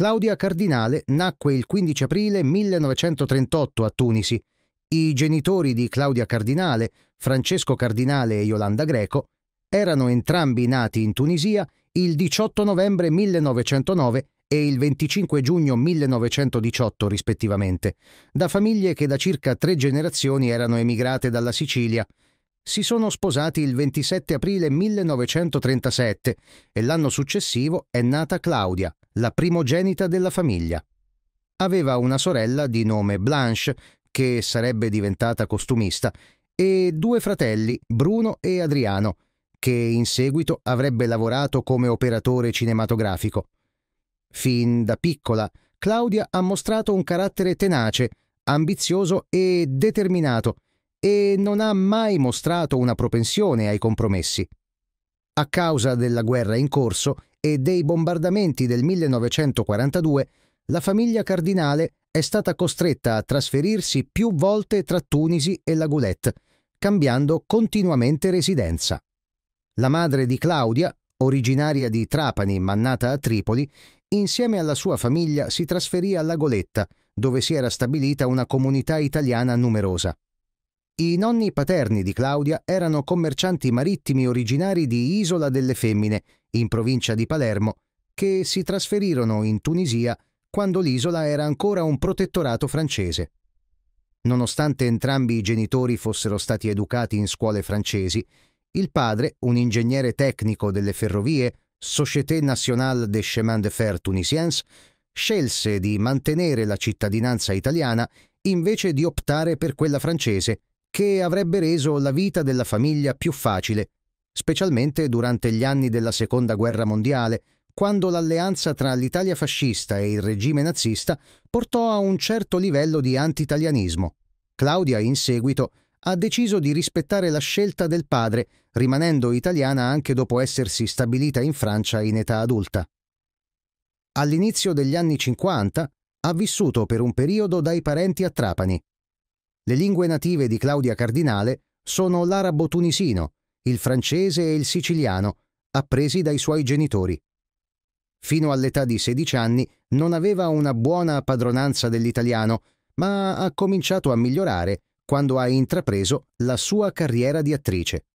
Claudia Cardinale nacque il 15 aprile 1938 a Tunisi. I genitori di Claudia Cardinale, Francesco Cardinale e Yolanda Greco, erano entrambi nati in Tunisia il 18 novembre 1909 e il 25 giugno 1918 rispettivamente, da famiglie che da circa tre generazioni erano emigrate dalla Sicilia. Si sono sposati il 27 aprile 1937 e l'anno successivo è nata Claudia, la primogenita della famiglia. Aveva una sorella di nome Blanche, che sarebbe diventata costumista, e due fratelli, Bruno e Adriano, che in seguito avrebbe lavorato come operatore cinematografico. Fin da piccola, Claudia ha mostrato un carattere tenace, ambizioso e determinato, e non ha mai mostrato una propensione ai compromessi. A causa della guerra in corso, e dei bombardamenti del 1942, la famiglia cardinale è stata costretta a trasferirsi più volte tra Tunisi e la Goulette, cambiando continuamente residenza. La madre di Claudia, originaria di Trapani ma nata a Tripoli, insieme alla sua famiglia si trasferì alla Goletta, dove si era stabilita una comunità italiana numerosa. I nonni paterni di Claudia erano commercianti marittimi originari di Isola delle Femmine in provincia di Palermo, che si trasferirono in Tunisia quando l'isola era ancora un protettorato francese. Nonostante entrambi i genitori fossero stati educati in scuole francesi, il padre, un ingegnere tecnico delle ferrovie, Société Nationale des Chemins de Fer Tunisiens, scelse di mantenere la cittadinanza italiana invece di optare per quella francese, che avrebbe reso la vita della famiglia più facile specialmente durante gli anni della Seconda Guerra Mondiale, quando l'alleanza tra l'Italia fascista e il regime nazista portò a un certo livello di anti-italianismo. Claudia, in seguito, ha deciso di rispettare la scelta del padre, rimanendo italiana anche dopo essersi stabilita in Francia in età adulta. All'inizio degli anni 50 ha vissuto per un periodo dai parenti a Trapani. Le lingue native di Claudia Cardinale sono l'arabo tunisino, il francese e il siciliano, appresi dai suoi genitori. Fino all'età di 16 anni non aveva una buona padronanza dell'italiano, ma ha cominciato a migliorare quando ha intrapreso la sua carriera di attrice.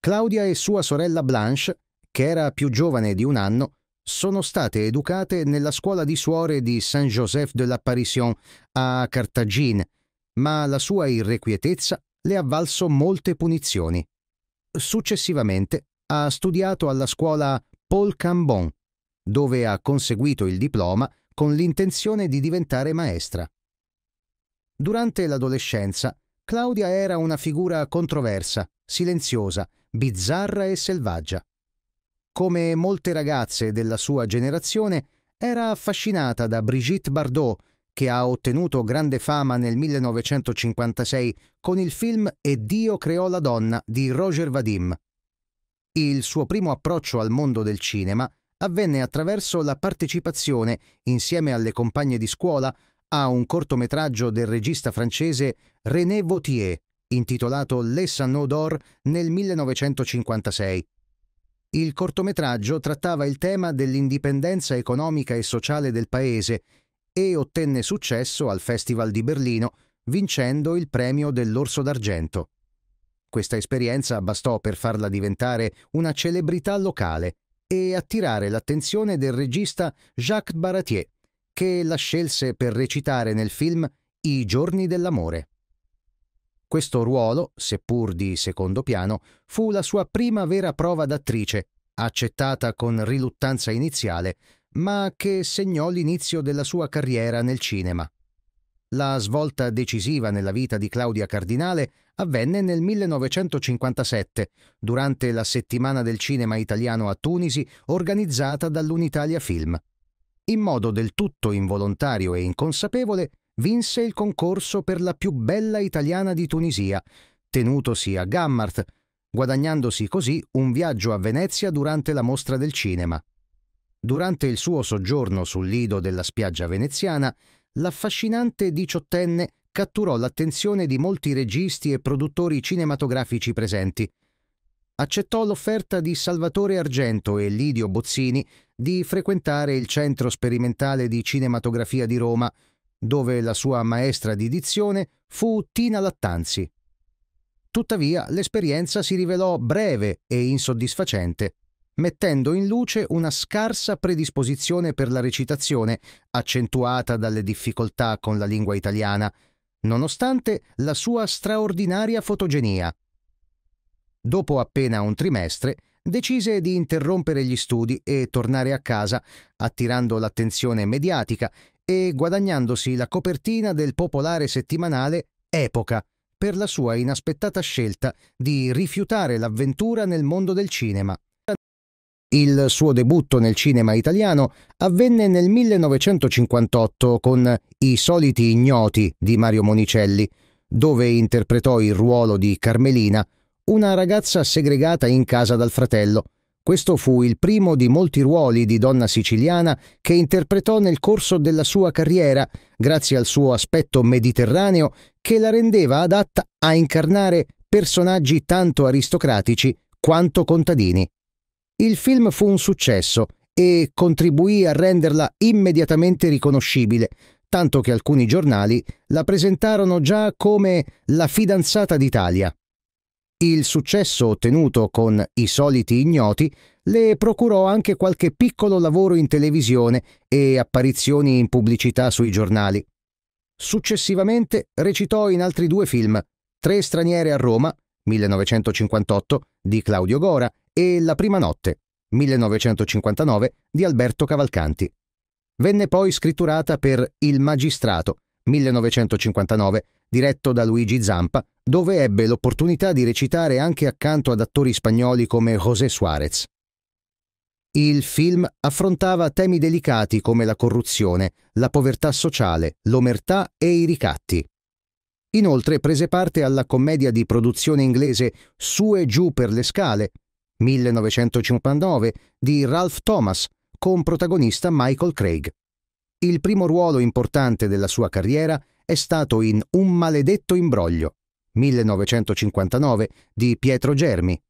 Claudia e sua sorella Blanche, che era più giovane di un anno, sono state educate nella scuola di suore di Saint-Joseph de l'Apparition a Cartagine, ma la sua irrequietezza le ha valso molte punizioni. Successivamente ha studiato alla scuola Paul Cambon, dove ha conseguito il diploma con l'intenzione di diventare maestra. Durante l'adolescenza, Claudia era una figura controversa, silenziosa, bizzarra e selvaggia. Come molte ragazze della sua generazione, era affascinata da Brigitte Bardot che ha ottenuto grande fama nel 1956 con il film E Dio creò la donna di Roger Vadim. Il suo primo approccio al mondo del cinema avvenne attraverso la partecipazione, insieme alle compagne di scuola, a un cortometraggio del regista francese René Vautier, intitolato Les Sanneaux d'Or nel 1956. Il cortometraggio trattava il tema dell'indipendenza economica e sociale del paese e ottenne successo al Festival di Berlino, vincendo il premio dell'Orso d'Argento. Questa esperienza bastò per farla diventare una celebrità locale e attirare l'attenzione del regista Jacques Baratier, che la scelse per recitare nel film I giorni dell'amore. Questo ruolo, seppur di secondo piano, fu la sua prima vera prova d'attrice, accettata con riluttanza iniziale, ma che segnò l'inizio della sua carriera nel cinema. La svolta decisiva nella vita di Claudia Cardinale avvenne nel 1957, durante la settimana del cinema italiano a Tunisi organizzata dall'Unitalia Film. In modo del tutto involontario e inconsapevole, vinse il concorso per la più bella italiana di Tunisia, tenutosi a Gammart, guadagnandosi così un viaggio a Venezia durante la mostra del cinema. Durante il suo soggiorno sul lido della spiaggia veneziana, l'affascinante diciottenne catturò l'attenzione di molti registi e produttori cinematografici presenti. Accettò l'offerta di Salvatore Argento e Lidio Bozzini di frequentare il Centro Sperimentale di Cinematografia di Roma, dove la sua maestra di dizione fu Tina Lattanzi. Tuttavia l'esperienza si rivelò breve e insoddisfacente mettendo in luce una scarsa predisposizione per la recitazione, accentuata dalle difficoltà con la lingua italiana, nonostante la sua straordinaria fotogenia. Dopo appena un trimestre, decise di interrompere gli studi e tornare a casa, attirando l'attenzione mediatica e guadagnandosi la copertina del popolare settimanale Epoca per la sua inaspettata scelta di rifiutare l'avventura nel mondo del cinema. Il suo debutto nel cinema italiano avvenne nel 1958 con I soliti ignoti di Mario Monicelli, dove interpretò il ruolo di Carmelina, una ragazza segregata in casa dal fratello. Questo fu il primo di molti ruoli di donna siciliana che interpretò nel corso della sua carriera, grazie al suo aspetto mediterraneo che la rendeva adatta a incarnare personaggi tanto aristocratici quanto contadini. Il film fu un successo e contribuì a renderla immediatamente riconoscibile, tanto che alcuni giornali la presentarono già come La fidanzata d'Italia. Il successo ottenuto con I soliti ignoti le procurò anche qualche piccolo lavoro in televisione e apparizioni in pubblicità sui giornali. Successivamente recitò in altri due film, Tre straniere a Roma, 1958, di Claudio Gora e La prima notte, 1959, di Alberto Cavalcanti. Venne poi scritturata per Il Magistrato, 1959, diretto da Luigi Zampa, dove ebbe l'opportunità di recitare anche accanto ad attori spagnoli come José Suárez. Il film affrontava temi delicati come la corruzione, la povertà sociale, l'omertà e i ricatti. Inoltre prese parte alla commedia di produzione inglese Su e giù per le scale, 1959 di Ralph Thomas, con protagonista Michael Craig. Il primo ruolo importante della sua carriera è stato in Un maledetto imbroglio, 1959 di Pietro Germi.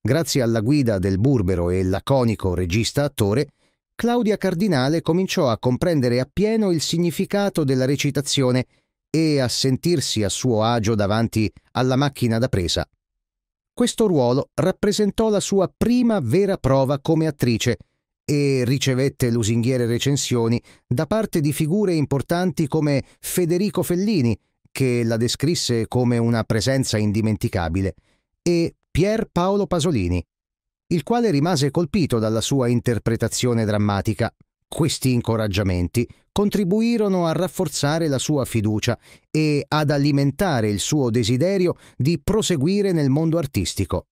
Grazie alla guida del burbero e laconico regista-attore, Claudia Cardinale cominciò a comprendere appieno il significato della recitazione e a sentirsi a suo agio davanti alla macchina da presa. Questo ruolo rappresentò la sua prima vera prova come attrice e ricevette lusinghiere recensioni da parte di figure importanti come Federico Fellini, che la descrisse come una presenza indimenticabile, e Pier Paolo Pasolini, il quale rimase colpito dalla sua interpretazione drammatica. Questi incoraggiamenti contribuirono a rafforzare la sua fiducia e ad alimentare il suo desiderio di proseguire nel mondo artistico.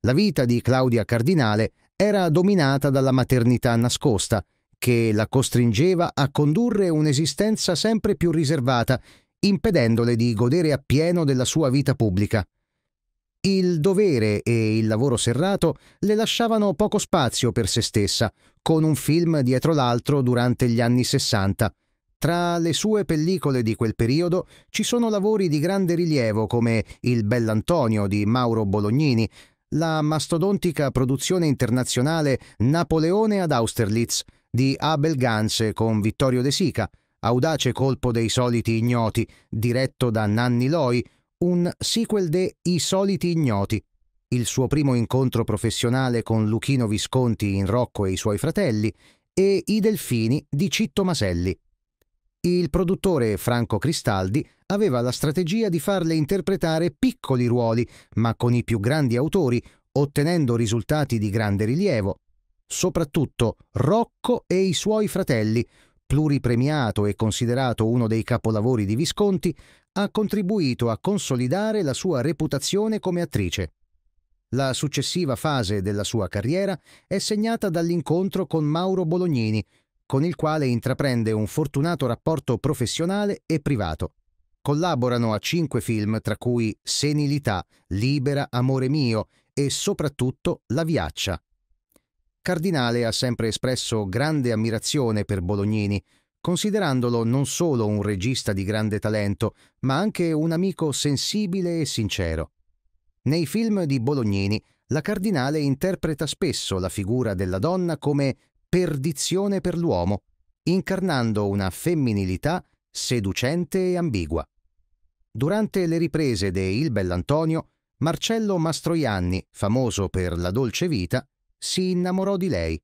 La vita di Claudia Cardinale era dominata dalla maternità nascosta, che la costringeva a condurre un'esistenza sempre più riservata, impedendole di godere appieno della sua vita pubblica. Il dovere e il lavoro serrato le lasciavano poco spazio per se stessa, con un film dietro l'altro durante gli anni Sessanta. Tra le sue pellicole di quel periodo ci sono lavori di grande rilievo come Il Bell'Antonio di Mauro Bolognini, la mastodontica produzione internazionale Napoleone ad Austerlitz di Abel Ganze con Vittorio De Sica, audace colpo dei soliti ignoti, diretto da Nanni Loi, un sequel de I soliti ignoti il suo primo incontro professionale con Luchino Visconti in Rocco e i suoi fratelli e I Delfini di Citto Maselli. Il produttore Franco Cristaldi aveva la strategia di farle interpretare piccoli ruoli, ma con i più grandi autori, ottenendo risultati di grande rilievo, soprattutto Rocco e i suoi fratelli, pluripremiato e considerato uno dei capolavori di Visconti, ha contribuito a consolidare la sua reputazione come attrice. La successiva fase della sua carriera è segnata dall'incontro con Mauro Bolognini, con il quale intraprende un fortunato rapporto professionale e privato. Collaborano a cinque film, tra cui Senilità, Libera, Amore mio e soprattutto La Viaccia. Cardinale ha sempre espresso grande ammirazione per Bolognini, considerandolo non solo un regista di grande talento, ma anche un amico sensibile e sincero. Nei film di Bolognini, la cardinale interpreta spesso la figura della donna come perdizione per l'uomo, incarnando una femminilità seducente e ambigua. Durante le riprese de Il Bellantonio, Marcello Mastroianni, famoso per La dolce vita, si innamorò di lei.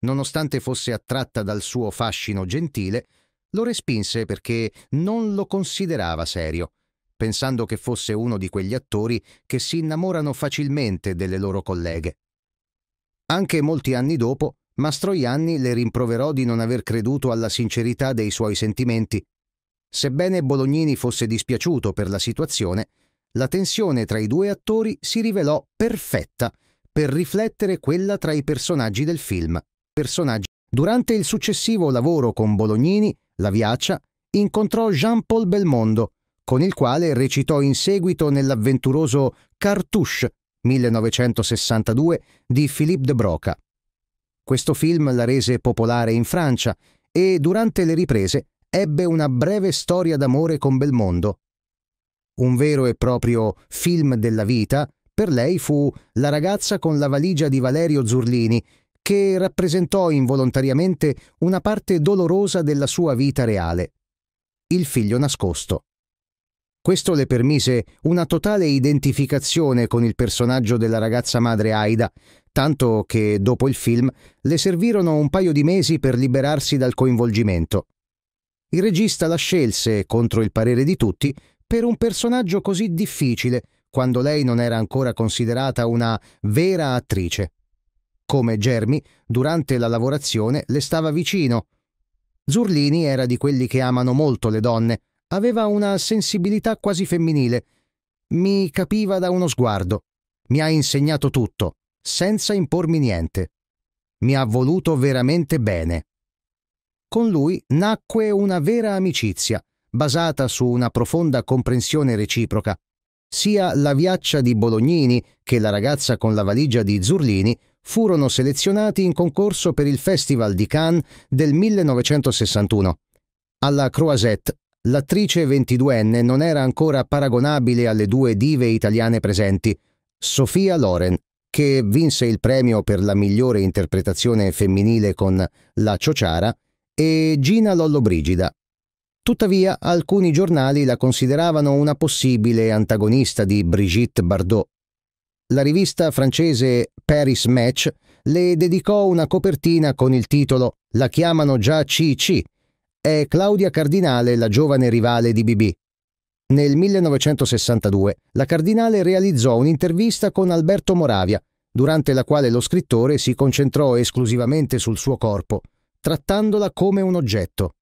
Nonostante fosse attratta dal suo fascino gentile, lo respinse perché non lo considerava serio pensando che fosse uno di quegli attori che si innamorano facilmente delle loro colleghe. Anche molti anni dopo, Mastroianni le rimproverò di non aver creduto alla sincerità dei suoi sentimenti. Sebbene Bolognini fosse dispiaciuto per la situazione, la tensione tra i due attori si rivelò perfetta per riflettere quella tra i personaggi del film. Personaggi. Durante il successivo lavoro con Bolognini, la Viaccia incontrò Jean-Paul Belmondo, con il quale recitò in seguito nell'avventuroso Cartouche 1962 di Philippe de Broca. Questo film la rese popolare in Francia e durante le riprese ebbe una breve storia d'amore con Belmondo. Un vero e proprio film della vita per lei fu La ragazza con la valigia di Valerio Zurlini, che rappresentò involontariamente una parte dolorosa della sua vita reale. Il figlio nascosto. Questo le permise una totale identificazione con il personaggio della ragazza madre Aida, tanto che dopo il film le servirono un paio di mesi per liberarsi dal coinvolgimento. Il regista la scelse, contro il parere di tutti, per un personaggio così difficile, quando lei non era ancora considerata una vera attrice. Come Germi, durante la lavorazione le stava vicino. Zurlini era di quelli che amano molto le donne, Aveva una sensibilità quasi femminile. Mi capiva da uno sguardo. Mi ha insegnato tutto, senza impormi niente. Mi ha voluto veramente bene. Con lui nacque una vera amicizia, basata su una profonda comprensione reciproca. Sia la viaccia di Bolognini che la ragazza con la valigia di Zurlini furono selezionati in concorso per il Festival di Cannes del 1961. Alla Croisette l'attrice 22enne non era ancora paragonabile alle due dive italiane presenti, Sofia Loren, che vinse il premio per la migliore interpretazione femminile con La Ciociara, e Gina Lollobrigida. Tuttavia, alcuni giornali la consideravano una possibile antagonista di Brigitte Bardot. La rivista francese Paris Match le dedicò una copertina con il titolo La chiamano già CC è Claudia Cardinale, la giovane rivale di BB. Nel 1962 la Cardinale realizzò un'intervista con Alberto Moravia, durante la quale lo scrittore si concentrò esclusivamente sul suo corpo, trattandola come un oggetto.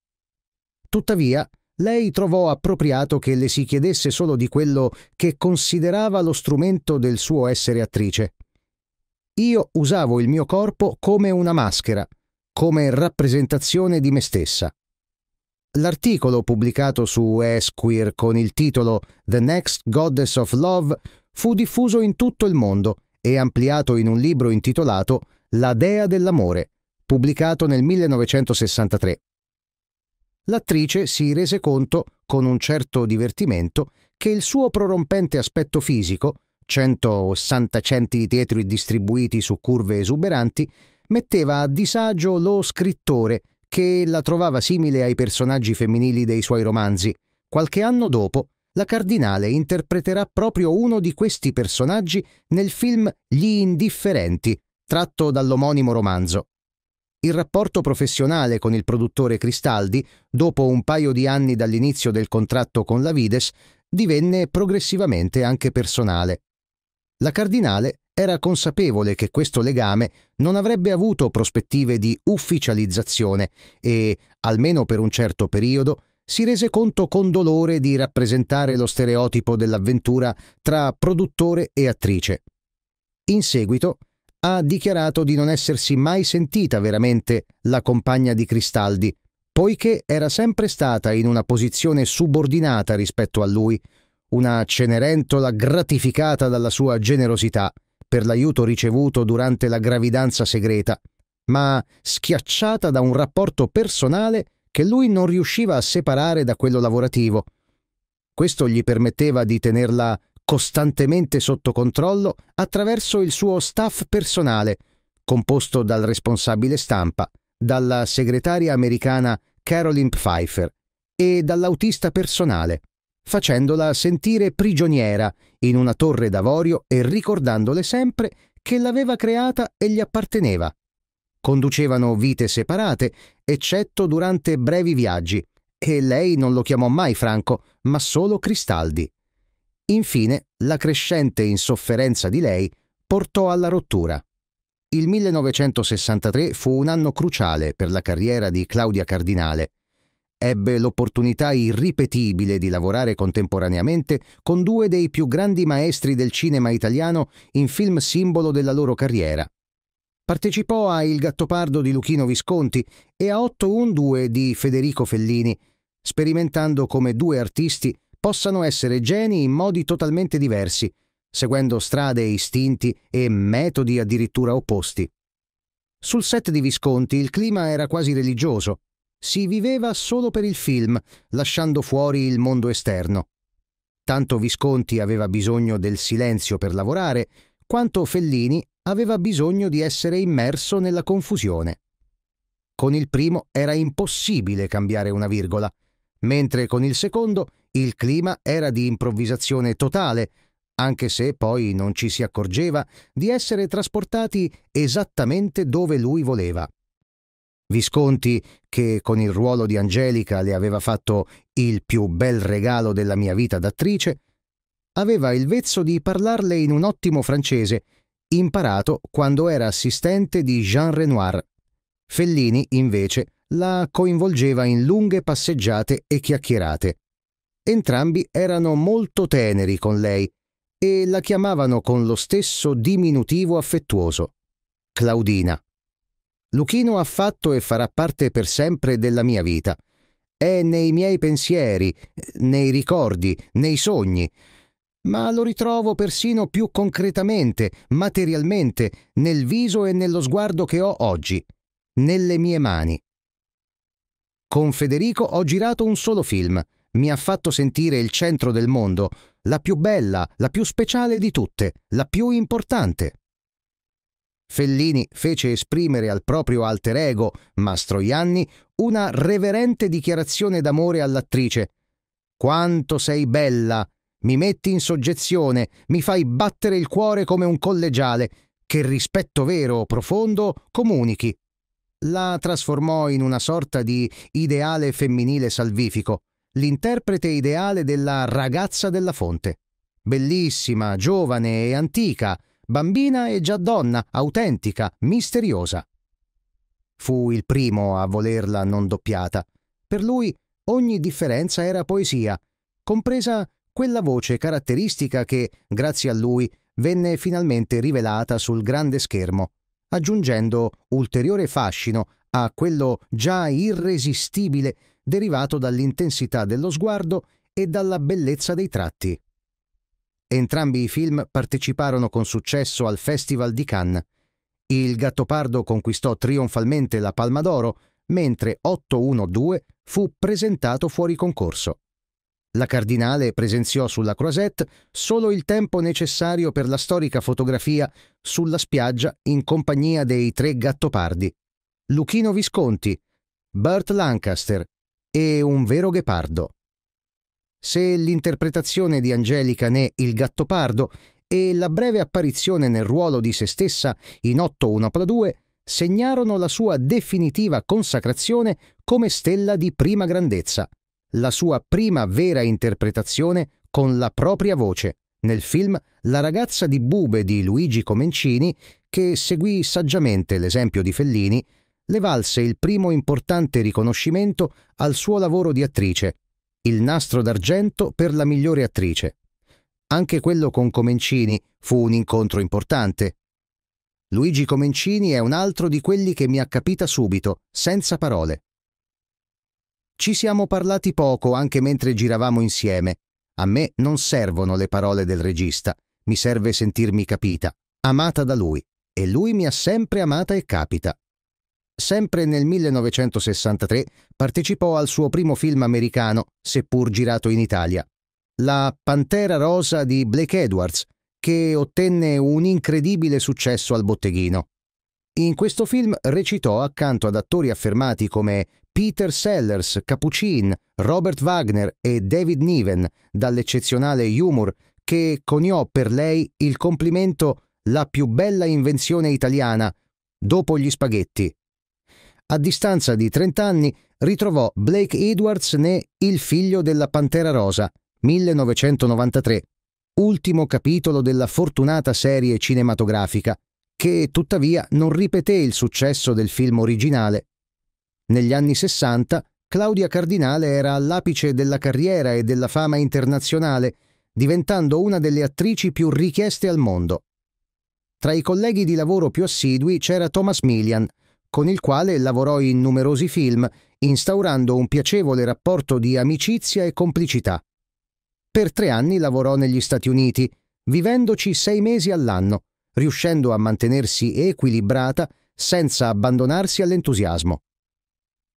Tuttavia, lei trovò appropriato che le si chiedesse solo di quello che considerava lo strumento del suo essere attrice. Io usavo il mio corpo come una maschera, come rappresentazione di me stessa. L'articolo pubblicato su Esquire con il titolo The Next Goddess of Love fu diffuso in tutto il mondo e ampliato in un libro intitolato La Dea dell'Amore, pubblicato nel 1963. L'attrice si rese conto, con un certo divertimento, che il suo prorompente aspetto fisico, 160 centi di tetri distribuiti su curve esuberanti, metteva a disagio lo scrittore che la trovava simile ai personaggi femminili dei suoi romanzi. Qualche anno dopo, la Cardinale interpreterà proprio uno di questi personaggi nel film Gli indifferenti, tratto dall'omonimo romanzo. Il rapporto professionale con il produttore Cristaldi, dopo un paio di anni dall'inizio del contratto con la Vides, divenne progressivamente anche personale. La Cardinale era consapevole che questo legame non avrebbe avuto prospettive di ufficializzazione e, almeno per un certo periodo, si rese conto con dolore di rappresentare lo stereotipo dell'avventura tra produttore e attrice. In seguito ha dichiarato di non essersi mai sentita veramente la compagna di Cristaldi, poiché era sempre stata in una posizione subordinata rispetto a lui, una cenerentola gratificata dalla sua generosità per l'aiuto ricevuto durante la gravidanza segreta, ma schiacciata da un rapporto personale che lui non riusciva a separare da quello lavorativo. Questo gli permetteva di tenerla costantemente sotto controllo attraverso il suo staff personale, composto dal responsabile stampa, dalla segretaria americana Carolyn Pfeiffer e dall'autista personale, facendola sentire prigioniera in una torre d'avorio e ricordandole sempre che l'aveva creata e gli apparteneva. Conducevano vite separate, eccetto durante brevi viaggi, e lei non lo chiamò mai Franco, ma solo Cristaldi. Infine, la crescente insofferenza di lei portò alla rottura. Il 1963 fu un anno cruciale per la carriera di Claudia Cardinale ebbe l'opportunità irripetibile di lavorare contemporaneamente con due dei più grandi maestri del cinema italiano in film simbolo della loro carriera. Partecipò a Il Gattopardo di Luchino Visconti e a 812 di Federico Fellini, sperimentando come due artisti possano essere geni in modi totalmente diversi, seguendo strade, istinti e metodi addirittura opposti. Sul set di Visconti il clima era quasi religioso, si viveva solo per il film, lasciando fuori il mondo esterno. Tanto Visconti aveva bisogno del silenzio per lavorare, quanto Fellini aveva bisogno di essere immerso nella confusione. Con il primo era impossibile cambiare una virgola, mentre con il secondo il clima era di improvvisazione totale, anche se poi non ci si accorgeva di essere trasportati esattamente dove lui voleva. Visconti, che con il ruolo di Angelica le aveva fatto il più bel regalo della mia vita d'attrice, aveva il vezzo di parlarle in un ottimo francese, imparato quando era assistente di Jean Renoir. Fellini, invece, la coinvolgeva in lunghe passeggiate e chiacchierate. Entrambi erano molto teneri con lei e la chiamavano con lo stesso diminutivo affettuoso. Claudina. Luchino ha fatto e farà parte per sempre della mia vita. È nei miei pensieri, nei ricordi, nei sogni, ma lo ritrovo persino più concretamente, materialmente, nel viso e nello sguardo che ho oggi, nelle mie mani. Con Federico ho girato un solo film, mi ha fatto sentire il centro del mondo, la più bella, la più speciale di tutte, la più importante. Fellini fece esprimere al proprio alter ego, Mastroianni, una reverente dichiarazione d'amore all'attrice. Quanto sei bella! Mi metti in soggezione, mi fai battere il cuore come un collegiale, che rispetto vero, profondo, comunichi. La trasformò in una sorta di ideale femminile salvifico, l'interprete ideale della ragazza della fonte. Bellissima, giovane e antica, bambina e già donna, autentica, misteriosa. Fu il primo a volerla non doppiata. Per lui ogni differenza era poesia, compresa quella voce caratteristica che, grazie a lui, venne finalmente rivelata sul grande schermo, aggiungendo ulteriore fascino a quello già irresistibile derivato dall'intensità dello sguardo e dalla bellezza dei tratti. Entrambi i film parteciparono con successo al Festival di Cannes. Il Gattopardo conquistò trionfalmente la Palma d'Oro, mentre 812 fu presentato fuori concorso. La Cardinale presenziò sulla Croisette solo il tempo necessario per la storica fotografia sulla spiaggia in compagnia dei tre gattopardi, Luchino Visconti, Burt Lancaster e un vero ghepardo. Se l'interpretazione di Angelica ne Il Gattopardo e la breve apparizione nel ruolo di se stessa in 8-1-2 segnarono la sua definitiva consacrazione come stella di prima grandezza, la sua prima vera interpretazione con la propria voce nel film La ragazza di Bube di Luigi Comencini, che seguì saggiamente l'esempio di Fellini, le valse il primo importante riconoscimento al suo lavoro di attrice, il nastro d'argento per la migliore attrice. Anche quello con Comencini fu un incontro importante. Luigi Comencini è un altro di quelli che mi ha capita subito, senza parole. Ci siamo parlati poco anche mentre giravamo insieme. A me non servono le parole del regista, mi serve sentirmi capita, amata da lui, e lui mi ha sempre amata e capita. Sempre nel 1963 partecipò al suo primo film americano, seppur girato in Italia, La Pantera Rosa di Blake Edwards, che ottenne un incredibile successo al botteghino. In questo film recitò accanto ad attori affermati come Peter Sellers, Capucin, Robert Wagner e David Niven, dall'eccezionale humor che coniò per lei il complimento la più bella invenzione italiana, dopo gli spaghetti, a distanza di 30 anni ritrovò Blake Edwards ne Il figlio della Pantera Rosa, 1993, ultimo capitolo della fortunata serie cinematografica, che tuttavia non ripeté il successo del film originale. Negli anni 60 Claudia Cardinale era all'apice della carriera e della fama internazionale, diventando una delle attrici più richieste al mondo. Tra i colleghi di lavoro più assidui c'era Thomas Millian, con il quale lavorò in numerosi film, instaurando un piacevole rapporto di amicizia e complicità. Per tre anni lavorò negli Stati Uniti, vivendoci sei mesi all'anno, riuscendo a mantenersi equilibrata senza abbandonarsi all'entusiasmo.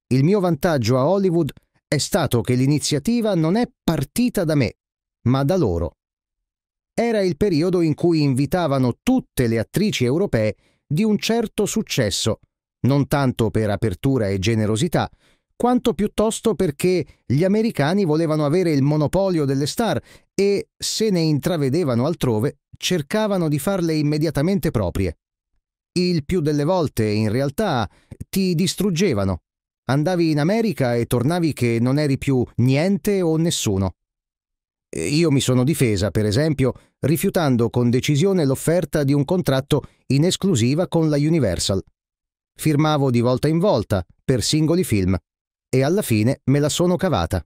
Il mio vantaggio a Hollywood è stato che l'iniziativa non è partita da me, ma da loro. Era il periodo in cui invitavano tutte le attrici europee di un certo successo non tanto per apertura e generosità, quanto piuttosto perché gli americani volevano avere il monopolio delle star e, se ne intravedevano altrove, cercavano di farle immediatamente proprie. Il più delle volte, in realtà, ti distruggevano. Andavi in America e tornavi che non eri più niente o nessuno. Io mi sono difesa, per esempio, rifiutando con decisione l'offerta di un contratto in esclusiva con la Universal firmavo di volta in volta per singoli film e alla fine me la sono cavata.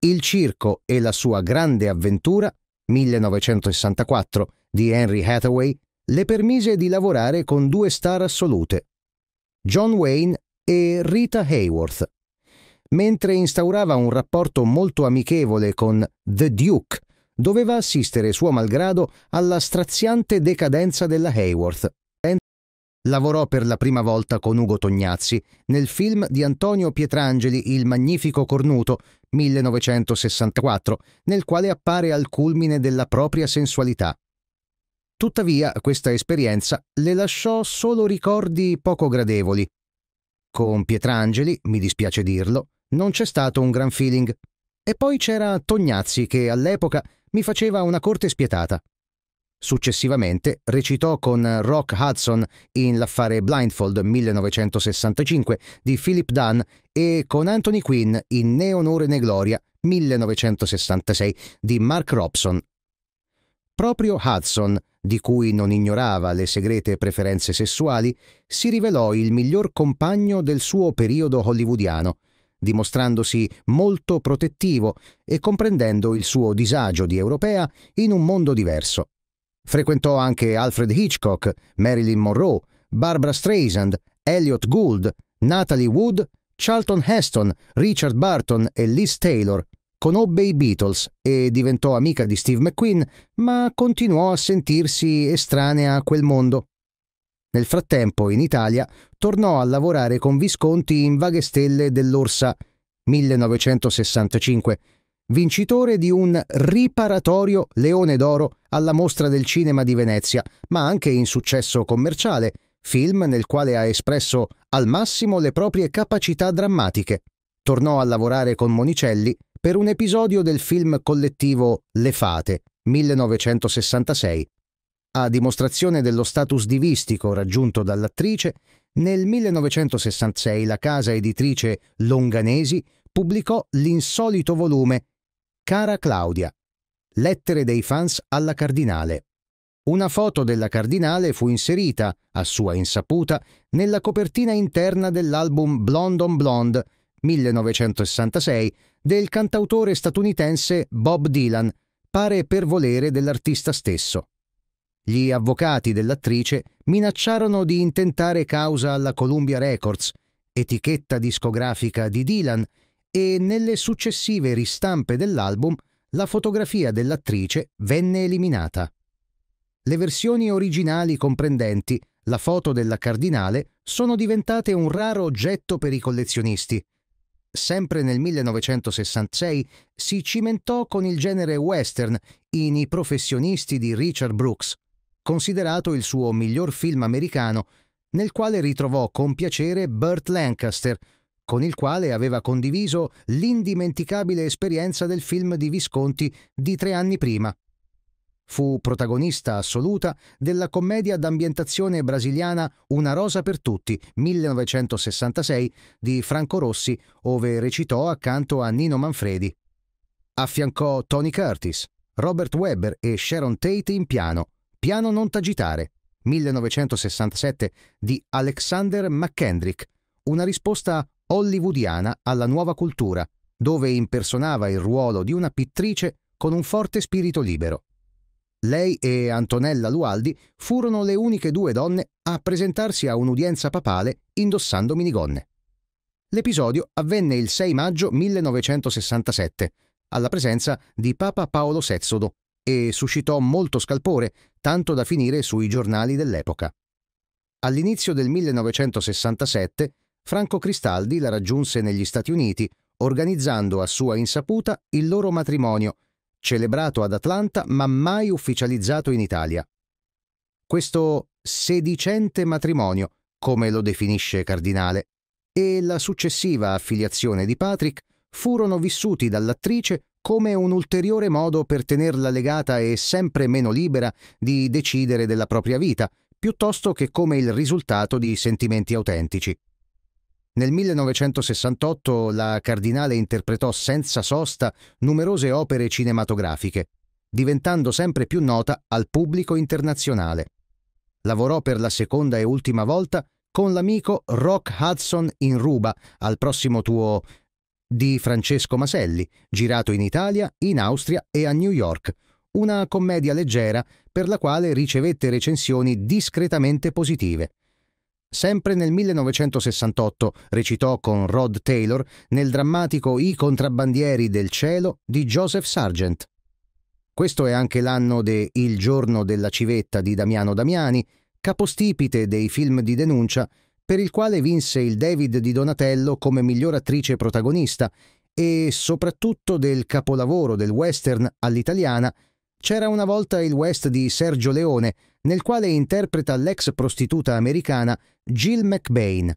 Il circo e la sua grande avventura, 1964, di Henry Hathaway, le permise di lavorare con due star assolute, John Wayne e Rita Hayworth. Mentre instaurava un rapporto molto amichevole con The Duke, doveva assistere suo malgrado alla straziante decadenza della Hayworth lavorò per la prima volta con Ugo Tognazzi nel film di Antonio Pietrangeli Il Magnifico Cornuto 1964, nel quale appare al culmine della propria sensualità. Tuttavia, questa esperienza le lasciò solo ricordi poco gradevoli. Con Pietrangeli, mi dispiace dirlo, non c'è stato un gran feeling. E poi c'era Tognazzi che all'epoca mi faceva una corte spietata. Successivamente recitò con Rock Hudson in L'affare Blindfold 1965 di Philip Dunn e con Anthony Quinn in Ne Onore Ne Gloria 1966 di Mark Robson. Proprio Hudson, di cui non ignorava le segrete preferenze sessuali, si rivelò il miglior compagno del suo periodo hollywoodiano, dimostrandosi molto protettivo e comprendendo il suo disagio di europea in un mondo diverso. Frequentò anche Alfred Hitchcock, Marilyn Monroe, Barbara Streisand, Elliot Gould, Natalie Wood, Charlton Heston, Richard Burton e Liz Taylor. Conobbe i Beatles e diventò amica di Steve McQueen, ma continuò a sentirsi estranea a quel mondo. Nel frattempo, in Italia, tornò a lavorare con Visconti in Vaghe Stelle dell'Orsa 1965, vincitore di un riparatorio Leone d'Oro alla Mostra del Cinema di Venezia, ma anche in successo commerciale, film nel quale ha espresso al massimo le proprie capacità drammatiche. Tornò a lavorare con Monicelli per un episodio del film collettivo Le Fate, 1966. A dimostrazione dello status divistico raggiunto dall'attrice, nel 1966 la casa editrice Longanesi pubblicò l'insolito volume Cara Claudia, Lettere dei fans alla Cardinale. Una foto della Cardinale fu inserita, a sua insaputa, nella copertina interna dell'album Blonde on Blonde 1966 del cantautore statunitense Bob Dylan, pare per volere dell'artista stesso. Gli avvocati dell'attrice minacciarono di intentare causa alla Columbia Records, etichetta discografica di Dylan, e nelle successive ristampe dell'album la fotografia dell'attrice venne eliminata. Le versioni originali comprendenti la foto della cardinale sono diventate un raro oggetto per i collezionisti. Sempre nel 1966 si cimentò con il genere western in I professionisti di Richard Brooks, considerato il suo miglior film americano, nel quale ritrovò con piacere Burt Lancaster, con il quale aveva condiviso l'indimenticabile esperienza del film di Visconti di tre anni prima. Fu protagonista assoluta della commedia d'ambientazione brasiliana Una rosa per tutti, 1966, di Franco Rossi, ove recitò accanto a Nino Manfredi. Affiancò Tony Curtis, Robert Webber e Sharon Tate in piano, Piano non t'agitare, 1967, di Alexander McKendrick, una risposta hollywoodiana alla nuova cultura, dove impersonava il ruolo di una pittrice con un forte spirito libero. Lei e Antonella Lualdi furono le uniche due donne a presentarsi a un'udienza papale indossando minigonne. L'episodio avvenne il 6 maggio 1967, alla presenza di Papa Paolo VI e suscitò molto scalpore, tanto da finire sui giornali dell'epoca. All'inizio del 1967 Franco Cristaldi la raggiunse negli Stati Uniti, organizzando a sua insaputa il loro matrimonio, celebrato ad Atlanta ma mai ufficializzato in Italia. Questo sedicente matrimonio, come lo definisce Cardinale, e la successiva affiliazione di Patrick furono vissuti dall'attrice come un ulteriore modo per tenerla legata e sempre meno libera di decidere della propria vita, piuttosto che come il risultato di sentimenti autentici. Nel 1968 la Cardinale interpretò senza sosta numerose opere cinematografiche, diventando sempre più nota al pubblico internazionale. Lavorò per la seconda e ultima volta con l'amico Rock Hudson in Ruba al prossimo tuo di Francesco Maselli, girato in Italia, in Austria e a New York, una commedia leggera per la quale ricevette recensioni discretamente positive. Sempre nel 1968 recitò con Rod Taylor nel drammatico I contrabbandieri del cielo di Joseph Sargent. Questo è anche l'anno de Il giorno della civetta di Damiano Damiani, capostipite dei film di denuncia, per il quale vinse il David di Donatello come miglior attrice protagonista e soprattutto del capolavoro del western all'italiana C'era una volta il West di Sergio Leone, nel quale interpreta l'ex prostituta americana Jill McBain.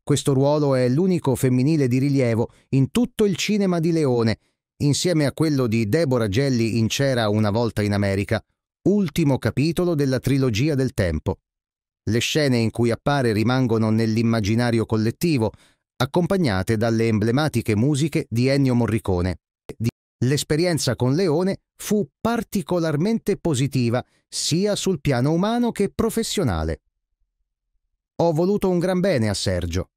Questo ruolo è l'unico femminile di rilievo in tutto il cinema di Leone, insieme a quello di Deborah Gelli in C'era una volta in America, ultimo capitolo della trilogia del tempo. Le scene in cui appare rimangono nell'immaginario collettivo, accompagnate dalle emblematiche musiche di Ennio Morricone. L'esperienza con Leone fu particolarmente positiva sia sul piano umano che professionale. Ho voluto un gran bene a Sergio.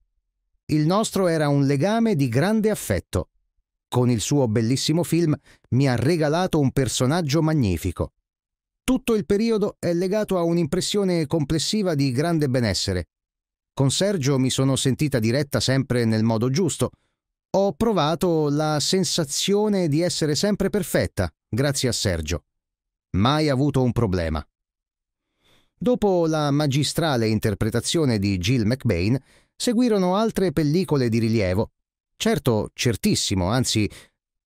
Il nostro era un legame di grande affetto. Con il suo bellissimo film mi ha regalato un personaggio magnifico. Tutto il periodo è legato a un'impressione complessiva di grande benessere. Con Sergio mi sono sentita diretta sempre nel modo giusto. Ho provato la sensazione di essere sempre perfetta, grazie a Sergio. Mai avuto un problema. Dopo la magistrale interpretazione di Jill McBain, seguirono altre pellicole di rilievo. Certo, certissimo, anzi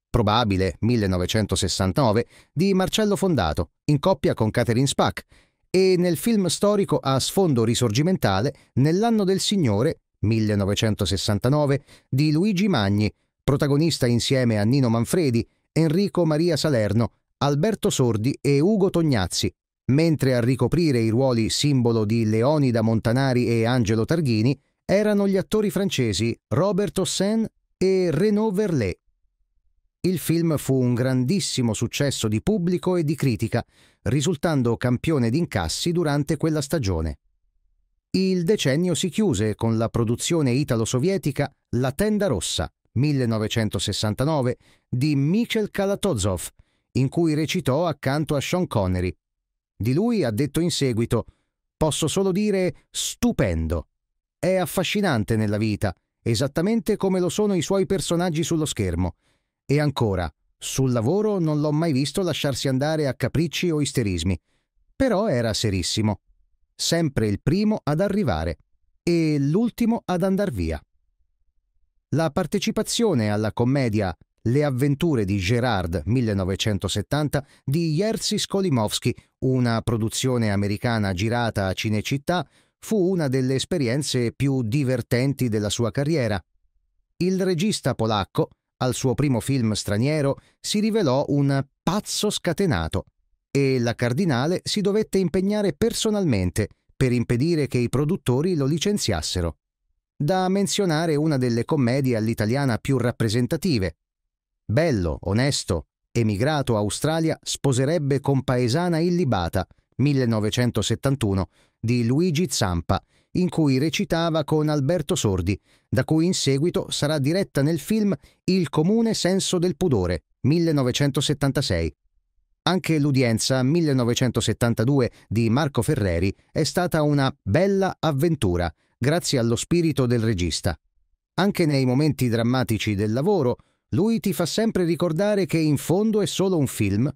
probabile 1969 di Marcello Fondato, in coppia con Catherine Spack, e nel film storico a sfondo risorgimentale Nell'anno del Signore 1969 di Luigi Magni, protagonista insieme a Nino Manfredi, Enrico Maria Salerno, Alberto Sordi e Ugo Tognazzi, mentre a ricoprire i ruoli simbolo di Leonida Montanari e Angelo Targhini erano gli attori francesi Robert Hossein e Renaud Verlet. Il film fu un grandissimo successo di pubblico e di critica, risultando campione d'incassi durante quella stagione. Il decennio si chiuse con la produzione italo-sovietica La Tenda Rossa, 1969, di Michel Kalatozov, in cui recitò accanto a Sean Connery, di lui ha detto in seguito Posso solo dire stupendo. È affascinante nella vita, esattamente come lo sono i suoi personaggi sullo schermo. E ancora, sul lavoro non l'ho mai visto lasciarsi andare a capricci o isterismi, però era serissimo. Sempre il primo ad arrivare e l'ultimo ad andar via. La partecipazione alla commedia le avventure di Gerard 1970 di Jerzy Skolimowski, una produzione americana girata a Cinecittà, fu una delle esperienze più divertenti della sua carriera. Il regista polacco, al suo primo film straniero, si rivelò un pazzo scatenato e la Cardinale si dovette impegnare personalmente per impedire che i produttori lo licenziassero. Da menzionare una delle commedie all'italiana più rappresentative, bello, onesto, emigrato Australia, sposerebbe compaesana illibata 1971 di Luigi Zampa, in cui recitava con Alberto Sordi, da cui in seguito sarà diretta nel film Il comune senso del pudore 1976. Anche l'udienza 1972 di Marco Ferreri è stata una bella avventura, grazie allo spirito del regista. Anche nei momenti drammatici del lavoro, lui ti fa sempre ricordare che in fondo è solo un film.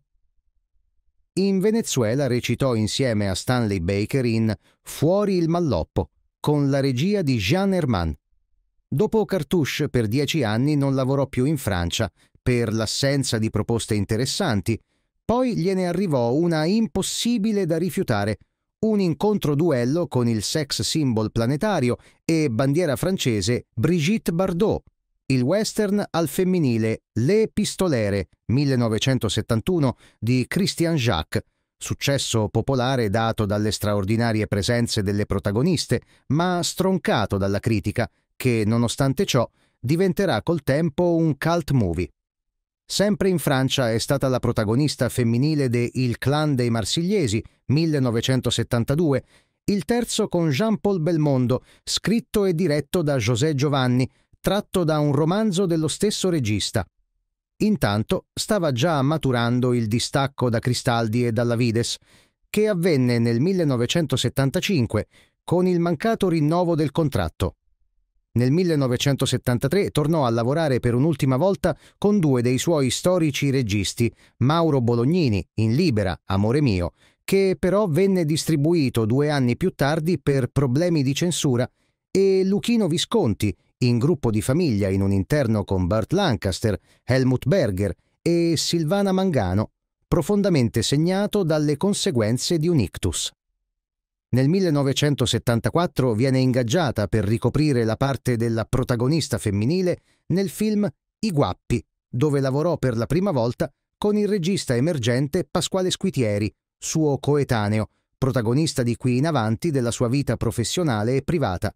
In Venezuela recitò insieme a Stanley Baker in Fuori il malloppo, con la regia di Jean Herman. Dopo Cartouche per dieci anni non lavorò più in Francia per l'assenza di proposte interessanti, poi gliene arrivò una impossibile da rifiutare, un incontro-duello con il sex symbol planetario e bandiera francese Brigitte Bardot, il western al femminile Le Pistolere 1971 di Christian Jacques, successo popolare dato dalle straordinarie presenze delle protagoniste, ma stroncato dalla critica, che nonostante ciò diventerà col tempo un cult movie. Sempre in Francia è stata la protagonista femminile de Il clan dei Marsigliesi 1972, il terzo con Jean-Paul Belmondo, scritto e diretto da José Giovanni, tratto da un romanzo dello stesso regista. Intanto stava già maturando il distacco da Cristaldi e dalla Vides, che avvenne nel 1975 con il mancato rinnovo del contratto. Nel 1973 tornò a lavorare per un'ultima volta con due dei suoi storici registi, Mauro Bolognini in Libera, Amore mio, che però venne distribuito due anni più tardi per problemi di censura, e Luchino Visconti in gruppo di famiglia in un interno con Burt Lancaster, Helmut Berger e Silvana Mangano, profondamente segnato dalle conseguenze di un ictus. Nel 1974 viene ingaggiata per ricoprire la parte della protagonista femminile nel film I Guappi, dove lavorò per la prima volta con il regista emergente Pasquale Squitieri, suo coetaneo, protagonista di qui in avanti della sua vita professionale e privata.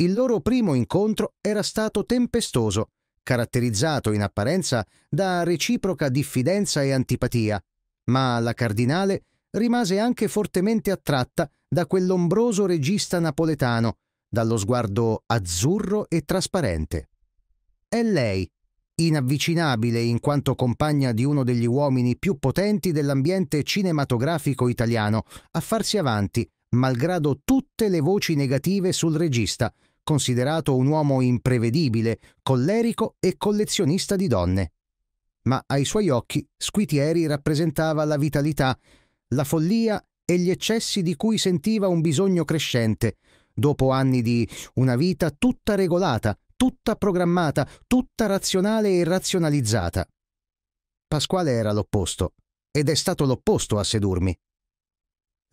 Il loro primo incontro era stato tempestoso, caratterizzato in apparenza da reciproca diffidenza e antipatia, ma la cardinale rimase anche fortemente attratta da quell'ombroso regista napoletano, dallo sguardo azzurro e trasparente. È lei, inavvicinabile in quanto compagna di uno degli uomini più potenti dell'ambiente cinematografico italiano, a farsi avanti, malgrado tutte le voci negative sul regista, considerato un uomo imprevedibile, collerico e collezionista di donne. Ma ai suoi occhi Squitieri rappresentava la vitalità, la follia e gli eccessi di cui sentiva un bisogno crescente, dopo anni di una vita tutta regolata, tutta programmata, tutta razionale e razionalizzata. Pasquale era l'opposto, ed è stato l'opposto a sedurmi.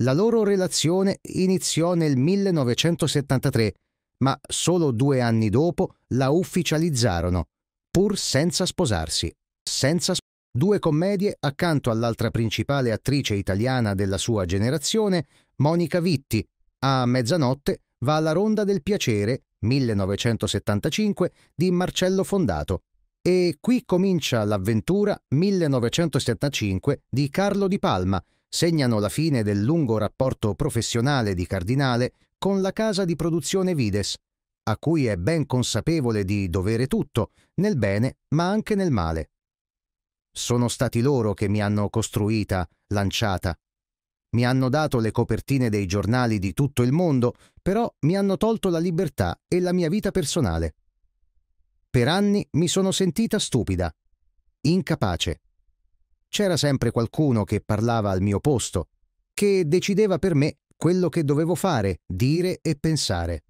La loro relazione iniziò nel 1973 ma solo due anni dopo la ufficializzarono, pur senza sposarsi. Senza sp due commedie accanto all'altra principale attrice italiana della sua generazione, Monica Vitti, a mezzanotte va alla Ronda del Piacere 1975 di Marcello Fondato. E qui comincia l'avventura 1975 di Carlo Di Palma, segnano la fine del lungo rapporto professionale di Cardinale con la casa di produzione Vides, a cui è ben consapevole di dovere tutto, nel bene ma anche nel male. Sono stati loro che mi hanno costruita, lanciata. Mi hanno dato le copertine dei giornali di tutto il mondo, però mi hanno tolto la libertà e la mia vita personale. Per anni mi sono sentita stupida, incapace. C'era sempre qualcuno che parlava al mio posto, che decideva per me quello che dovevo fare, dire e pensare.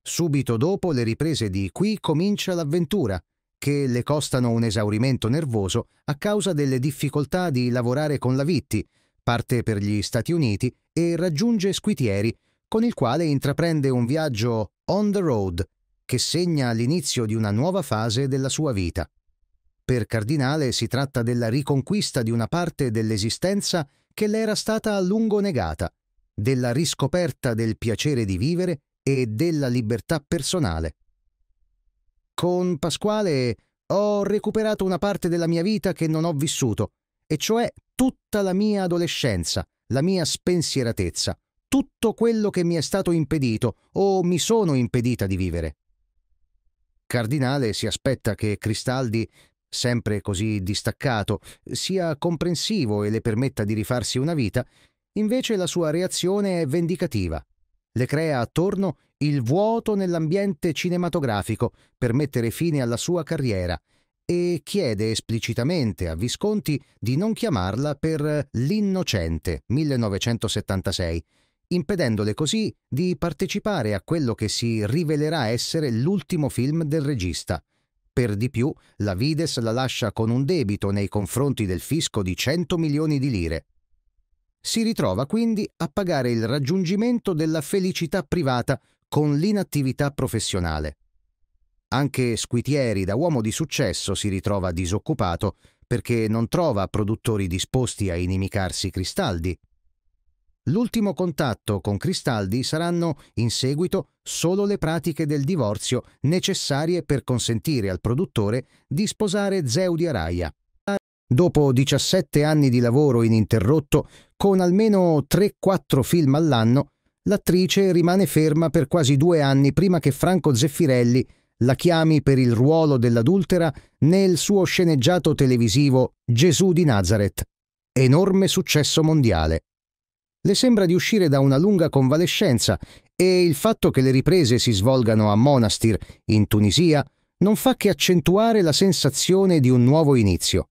Subito dopo le riprese di qui comincia l'avventura, che le costano un esaurimento nervoso a causa delle difficoltà di lavorare con la Vitti, parte per gli Stati Uniti e raggiunge Squitieri, con il quale intraprende un viaggio on the road che segna l'inizio di una nuova fase della sua vita. Per Cardinale si tratta della riconquista di una parte dell'esistenza che le era stata a lungo negata, della riscoperta del piacere di vivere e della libertà personale. Con Pasquale ho recuperato una parte della mia vita che non ho vissuto, e cioè tutta la mia adolescenza, la mia spensieratezza, tutto quello che mi è stato impedito o mi sono impedita di vivere. Cardinale si aspetta che Cristaldi, sempre così distaccato, sia comprensivo e le permetta di rifarsi una vita Invece la sua reazione è vendicativa. Le crea attorno il vuoto nell'ambiente cinematografico per mettere fine alla sua carriera e chiede esplicitamente a Visconti di non chiamarla per L'Innocente 1976, impedendole così di partecipare a quello che si rivelerà essere l'ultimo film del regista. Per di più, la Vides la lascia con un debito nei confronti del fisco di 100 milioni di lire si ritrova quindi a pagare il raggiungimento della felicità privata con l'inattività professionale. Anche Squitieri, da uomo di successo, si ritrova disoccupato perché non trova produttori disposti a inimicarsi Cristaldi. L'ultimo contatto con Cristaldi saranno, in seguito, solo le pratiche del divorzio necessarie per consentire al produttore di sposare Zeudi Araia. Dopo 17 anni di lavoro ininterrotto, con almeno 3-4 film all'anno, l'attrice rimane ferma per quasi due anni prima che Franco Zeffirelli la chiami per il ruolo dell'adultera nel suo sceneggiato televisivo Gesù di Nazareth, enorme successo mondiale. Le sembra di uscire da una lunga convalescenza e il fatto che le riprese si svolgano a Monastir, in Tunisia, non fa che accentuare la sensazione di un nuovo inizio.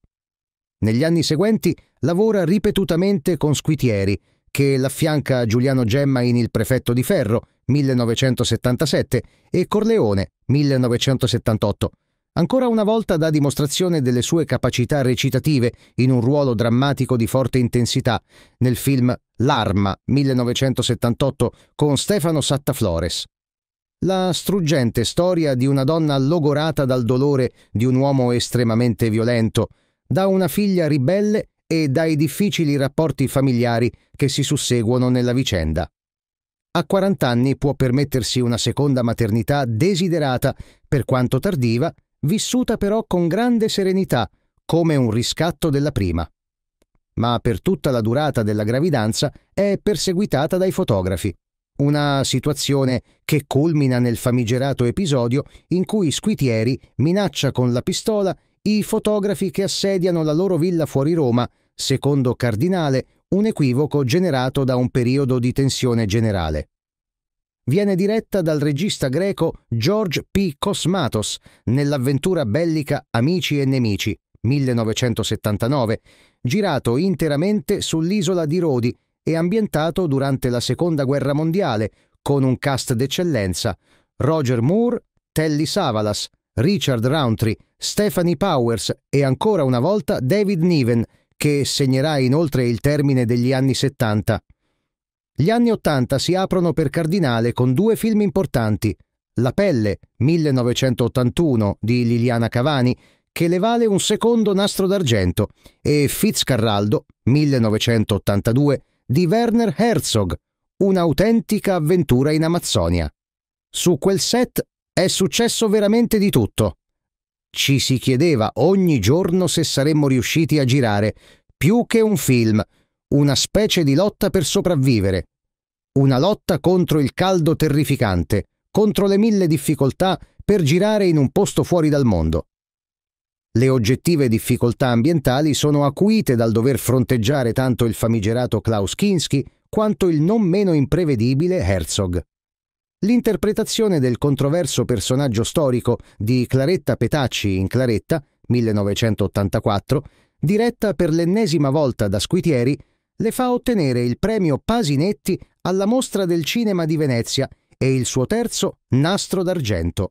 Negli anni seguenti lavora ripetutamente con Squitieri, che l'affianca a Giuliano Gemma in Il prefetto di Ferro 1977 e Corleone 1978. Ancora una volta dà dimostrazione delle sue capacità recitative in un ruolo drammatico di forte intensità nel film L'arma 1978 con Stefano Sattaflores. La struggente storia di una donna logorata dal dolore di un uomo estremamente violento, da una figlia ribelle e dai difficili rapporti familiari che si susseguono nella vicenda. A 40 anni può permettersi una seconda maternità desiderata, per quanto tardiva, vissuta però con grande serenità, come un riscatto della prima. Ma per tutta la durata della gravidanza è perseguitata dai fotografi. Una situazione che culmina nel famigerato episodio in cui Squitieri minaccia con la pistola i fotografi che assediano la loro villa fuori Roma, secondo Cardinale, un equivoco generato da un periodo di tensione generale. Viene diretta dal regista greco George P. Cosmatos nell'avventura bellica Amici e Nemici, 1979, girato interamente sull'isola di Rodi e ambientato durante la Seconda Guerra Mondiale, con un cast d'eccellenza Roger Moore, Telly Savalas, Richard Roundtree, Stephanie Powers e ancora una volta David Niven, che segnerà inoltre il termine degli anni 70. Gli anni 80 si aprono per Cardinale con due film importanti, La pelle, 1981, di Liliana Cavani, che le vale un secondo nastro d'argento, e Fitzcarraldo, 1982, di Werner Herzog, un'autentica avventura in Amazzonia. Su quel set è successo veramente di tutto. Ci si chiedeva ogni giorno se saremmo riusciti a girare, più che un film, una specie di lotta per sopravvivere. Una lotta contro il caldo terrificante, contro le mille difficoltà per girare in un posto fuori dal mondo. Le oggettive difficoltà ambientali sono acuite dal dover fronteggiare tanto il famigerato Klaus Kinski quanto il non meno imprevedibile Herzog l'interpretazione del controverso personaggio storico di Claretta Petacci in Claretta, 1984, diretta per l'ennesima volta da Squitieri, le fa ottenere il premio Pasinetti alla Mostra del Cinema di Venezia e il suo terzo Nastro d'Argento.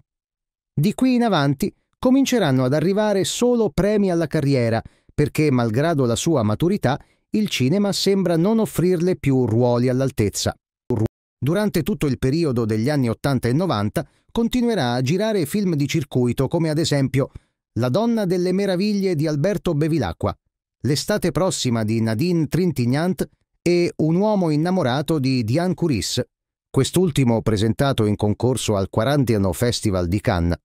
Di qui in avanti cominceranno ad arrivare solo premi alla carriera, perché malgrado la sua maturità, il cinema sembra non offrirle più ruoli all'altezza. Durante tutto il periodo degli anni 80 e 90 continuerà a girare film di circuito come ad esempio La donna delle meraviglie di Alberto Bevilacqua, L'estate prossima di Nadine Trintignant e Un uomo innamorato di Diane Curis, quest'ultimo presentato in concorso al 40 Festival di Cannes.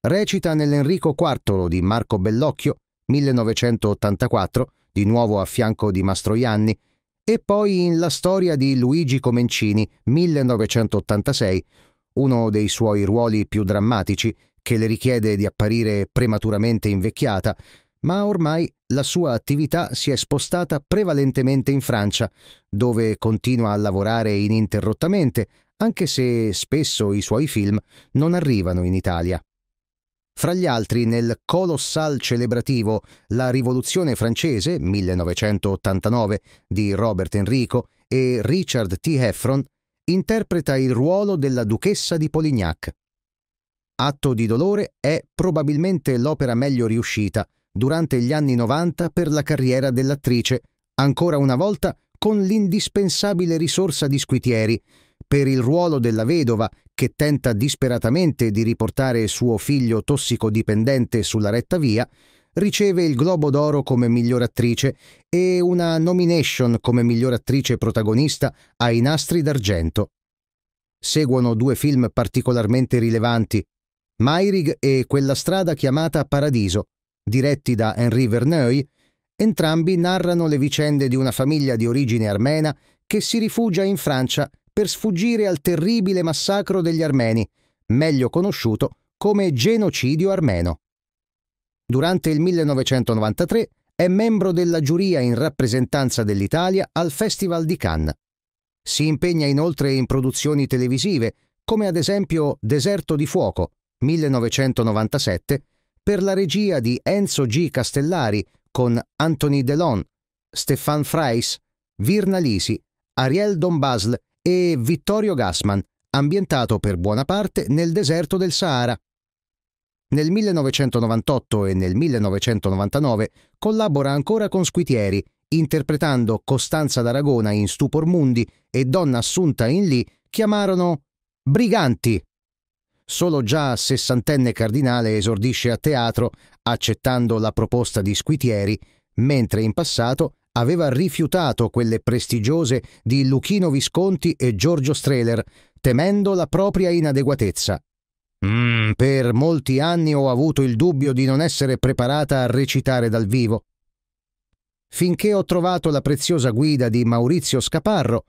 Recita nell'Enrico IV di Marco Bellocchio, 1984, di nuovo a fianco di Mastroianni, e poi in La storia di Luigi Comencini, 1986, uno dei suoi ruoli più drammatici, che le richiede di apparire prematuramente invecchiata, ma ormai la sua attività si è spostata prevalentemente in Francia, dove continua a lavorare ininterrottamente, anche se spesso i suoi film non arrivano in Italia. Fra gli altri, nel colossal celebrativo La Rivoluzione francese 1989 di Robert Enrico e Richard T. Heffron, interpreta il ruolo della duchessa di Polignac. Atto di dolore è probabilmente l'opera meglio riuscita durante gli anni 90 per la carriera dell'attrice, ancora una volta con l'indispensabile risorsa di Squitieri, per il ruolo della vedova che tenta disperatamente di riportare suo figlio tossicodipendente sulla retta via, riceve il Globo d'Oro come miglior attrice e una nomination come miglior attrice protagonista ai Nastri d'Argento. Seguono due film particolarmente rilevanti, Mayrig e Quella strada chiamata Paradiso, diretti da Henri Verneuil, entrambi narrano le vicende di una famiglia di origine armena che si rifugia in Francia per sfuggire al terribile massacro degli armeni, meglio conosciuto come genocidio armeno. Durante il 1993 è membro della giuria in rappresentanza dell'Italia al Festival di Cannes. Si impegna inoltre in produzioni televisive, come ad esempio Deserto di Fuoco, 1997, per la regia di Enzo G. Castellari con Anthony Delon, Stefan Freis, Virna Lisi, Ariel Don Basle e Vittorio Gassman, ambientato per buona parte nel deserto del Sahara. Nel 1998 e nel 1999 collabora ancora con Squitieri, interpretando Costanza d'Aragona in Stupor Mundi e Donna Assunta in Lì, chiamarono Briganti. Solo già sessantenne Cardinale esordisce a teatro, accettando la proposta di Squitieri, mentre in passato aveva rifiutato quelle prestigiose di Luchino Visconti e Giorgio Strehler, temendo la propria inadeguatezza. Mm, per molti anni ho avuto il dubbio di non essere preparata a recitare dal vivo. Finché ho trovato la preziosa guida di Maurizio Scaparro,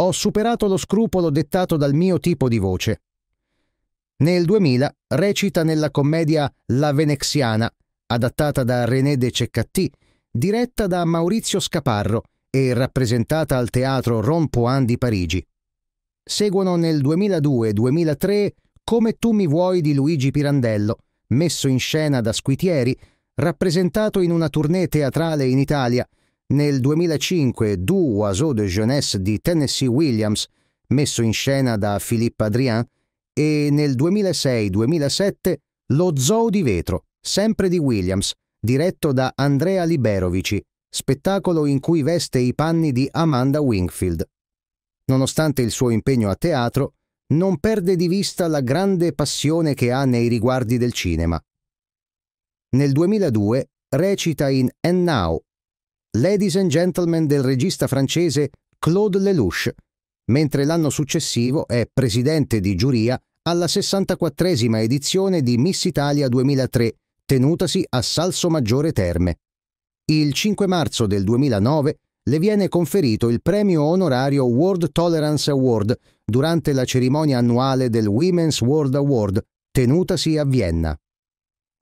ho superato lo scrupolo dettato dal mio tipo di voce. Nel 2000 recita nella commedia La Venexiana, adattata da René de Ceccattì, diretta da Maurizio Scaparro e rappresentata al teatro Rompoan di Parigi. Seguono nel 2002-2003 Come tu mi vuoi di Luigi Pirandello, messo in scena da Squitieri, rappresentato in una tournée teatrale in Italia, nel 2005 Du Oiseau de Jeunesse di Tennessee Williams, messo in scena da Philippe Adrien, e nel 2006-2007 Lo Zoo di Vetro, sempre di Williams, diretto da Andrea Liberovici, spettacolo in cui veste i panni di Amanda Wingfield. Nonostante il suo impegno a teatro, non perde di vista la grande passione che ha nei riguardi del cinema. Nel 2002 recita in And Now, Ladies and Gentlemen del regista francese Claude Lelouch, mentre l'anno successivo è presidente di giuria alla 64esima edizione di Miss Italia 2003 tenutasi a Salsomaggiore Terme. Il 5 marzo del 2009 le viene conferito il premio onorario World Tolerance Award durante la cerimonia annuale del Women's World Award, tenutasi a Vienna.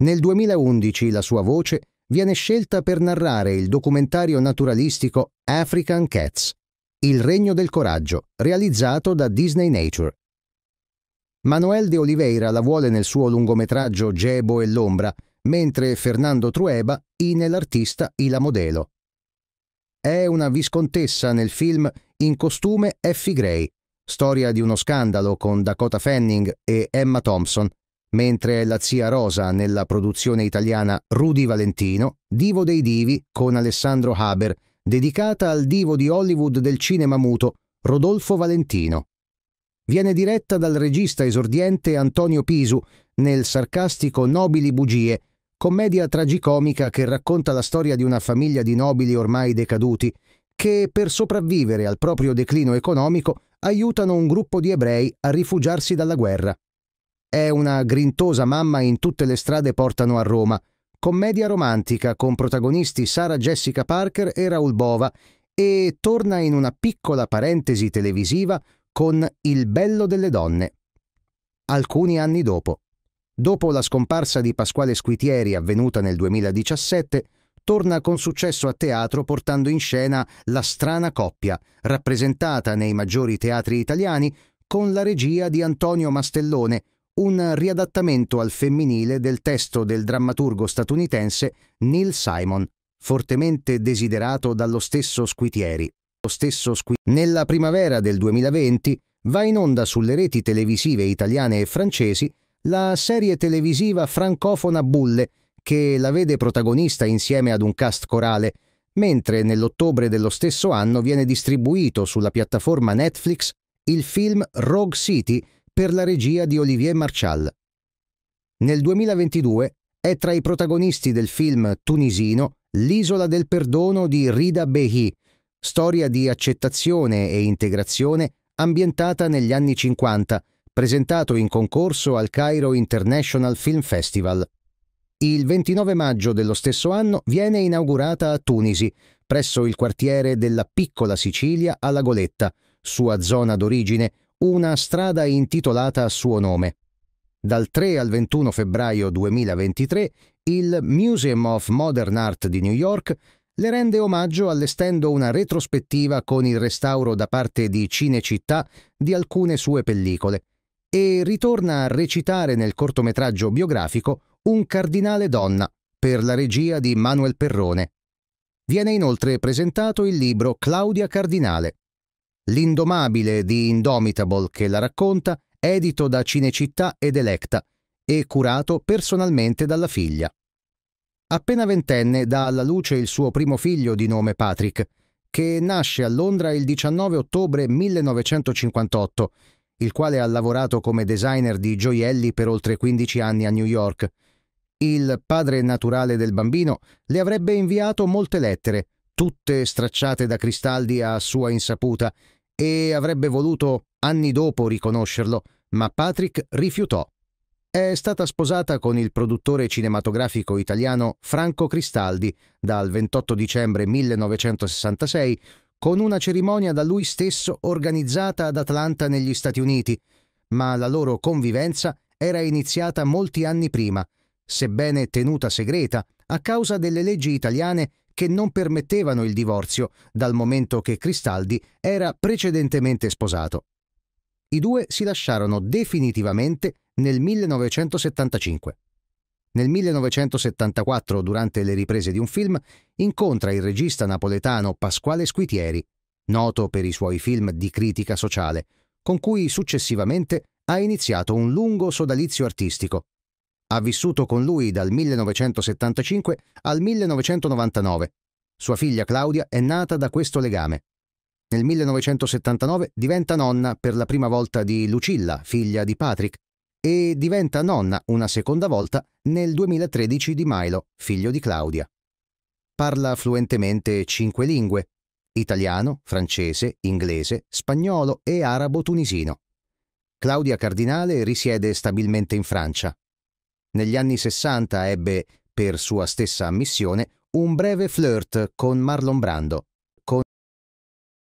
Nel 2011 la sua voce viene scelta per narrare il documentario naturalistico African Cats, Il regno del coraggio, realizzato da Disney Nature. Manuel de Oliveira la vuole nel suo lungometraggio Gebo e l'ombra, mentre Fernando Trueba in L'artista e la modelo. È una viscontessa nel film In costume Effie Gray, storia di uno scandalo con Dakota Fanning e Emma Thompson, mentre è la zia Rosa nella produzione italiana Rudy Valentino, Divo dei Divi con Alessandro Haber, dedicata al divo di Hollywood del cinema muto Rodolfo Valentino. Viene diretta dal regista esordiente Antonio Pisu nel sarcastico Nobili bugie commedia tragicomica che racconta la storia di una famiglia di nobili ormai decaduti, che per sopravvivere al proprio declino economico aiutano un gruppo di ebrei a rifugiarsi dalla guerra. È una grintosa mamma in tutte le strade portano a Roma, commedia romantica con protagonisti Sara Jessica Parker e Raul Bova e torna in una piccola parentesi televisiva con Il bello delle donne. Alcuni anni dopo. Dopo la scomparsa di Pasquale Squitieri avvenuta nel 2017, torna con successo a teatro portando in scena La strana coppia, rappresentata nei maggiori teatri italiani con la regia di Antonio Mastellone, un riadattamento al femminile del testo del drammaturgo statunitense Neil Simon, fortemente desiderato dallo stesso Squitieri. Lo stesso Squitieri. Nella primavera del 2020 va in onda sulle reti televisive italiane e francesi la serie televisiva francofona Bulle, che la vede protagonista insieme ad un cast corale, mentre nell'ottobre dello stesso anno viene distribuito sulla piattaforma Netflix il film Rogue City per la regia di Olivier Marchal. Nel 2022 è tra i protagonisti del film tunisino L'isola del perdono di Rida Behi, storia di accettazione e integrazione ambientata negli anni 50 presentato in concorso al Cairo International Film Festival. Il 29 maggio dello stesso anno viene inaugurata a Tunisi, presso il quartiere della piccola Sicilia alla Goletta, sua zona d'origine, una strada intitolata a suo nome. Dal 3 al 21 febbraio 2023 il Museum of Modern Art di New York le rende omaggio allestendo una retrospettiva con il restauro da parte di Cinecittà di alcune sue pellicole e ritorna a recitare nel cortometraggio biografico Un cardinale donna per la regia di Manuel Perrone. Viene inoltre presentato il libro Claudia Cardinale. L'indomabile di Indomitable che la racconta, edito da Cinecittà ed Electa e curato personalmente dalla figlia. Appena ventenne dà alla luce il suo primo figlio di nome Patrick, che nasce a Londra il 19 ottobre 1958 il quale ha lavorato come designer di gioielli per oltre 15 anni a New York. Il padre naturale del bambino le avrebbe inviato molte lettere, tutte stracciate da Cristaldi a sua insaputa, e avrebbe voluto anni dopo riconoscerlo, ma Patrick rifiutò. È stata sposata con il produttore cinematografico italiano Franco Cristaldi dal 28 dicembre 1966 con una cerimonia da lui stesso organizzata ad Atlanta negli Stati Uniti, ma la loro convivenza era iniziata molti anni prima, sebbene tenuta segreta a causa delle leggi italiane che non permettevano il divorzio dal momento che Cristaldi era precedentemente sposato. I due si lasciarono definitivamente nel 1975. Nel 1974, durante le riprese di un film, incontra il regista napoletano Pasquale Squitieri, noto per i suoi film di critica sociale, con cui successivamente ha iniziato un lungo sodalizio artistico. Ha vissuto con lui dal 1975 al 1999. Sua figlia Claudia è nata da questo legame. Nel 1979 diventa nonna per la prima volta di Lucilla, figlia di Patrick, e diventa nonna una seconda volta nel 2013 di Milo, figlio di Claudia. Parla fluentemente cinque lingue, italiano, francese, inglese, spagnolo e arabo-tunisino. Claudia Cardinale risiede stabilmente in Francia. Negli anni 60 ebbe, per sua stessa ammissione, un breve flirt con Marlon Brando.